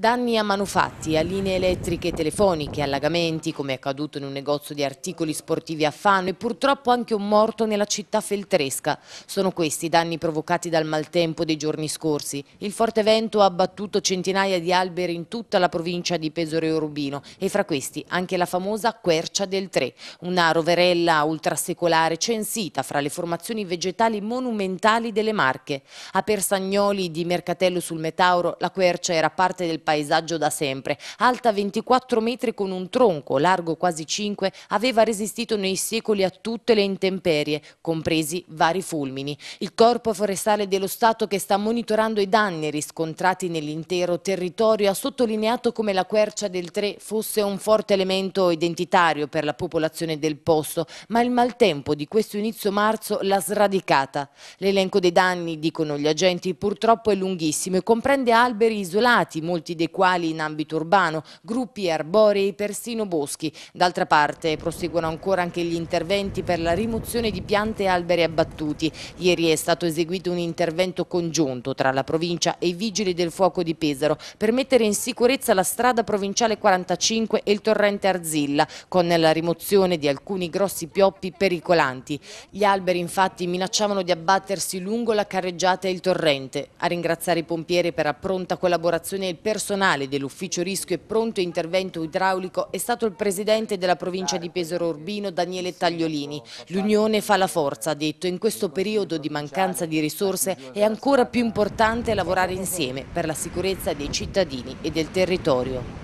Danni a manufatti, a linee elettriche telefoniche, allagamenti, come è accaduto in un negozio di articoli sportivi a Fano e purtroppo anche un morto nella città feltresca. Sono questi i danni provocati dal maltempo dei giorni scorsi. Il forte vento ha abbattuto centinaia di alberi in tutta la provincia di Pesore Urbino e fra questi anche la famosa Quercia del Tre, una roverella ultrasecolare censita fra le formazioni vegetali monumentali delle Marche. A Persagnoli di Mercatello sul Metauro la Quercia era parte del paesaggio da sempre. Alta 24 metri con un tronco, largo quasi 5, aveva resistito nei secoli a tutte le intemperie, compresi vari fulmini. Il Corpo Forestale dello Stato che sta monitorando i danni riscontrati nell'intero territorio ha sottolineato come la quercia del 3 fosse un forte elemento identitario per la popolazione del posto, ma il maltempo di questo inizio marzo l'ha sradicata. L'elenco dei danni, dicono gli agenti, purtroppo è lunghissimo e comprende alberi isolati, molti dei quali in ambito urbano, gruppi arborei, persino boschi. D'altra parte proseguono ancora anche gli interventi per la rimozione di piante e alberi abbattuti. Ieri è stato eseguito un intervento congiunto tra la provincia e i vigili del fuoco di Pesaro per mettere in sicurezza la strada provinciale 45 e il torrente Arzilla con la rimozione di alcuni grossi pioppi pericolanti. Gli alberi infatti minacciavano di abbattersi lungo la carreggiata e il torrente. A ringraziare i pompieri per la pronta collaborazione e il personale personale dell'ufficio rischio e pronto intervento idraulico è stato il presidente della provincia di Pesaro Urbino Daniele Tagliolini. L'unione fa la forza, ha detto, in questo periodo di mancanza di risorse è ancora più importante lavorare insieme per la sicurezza dei cittadini e del territorio.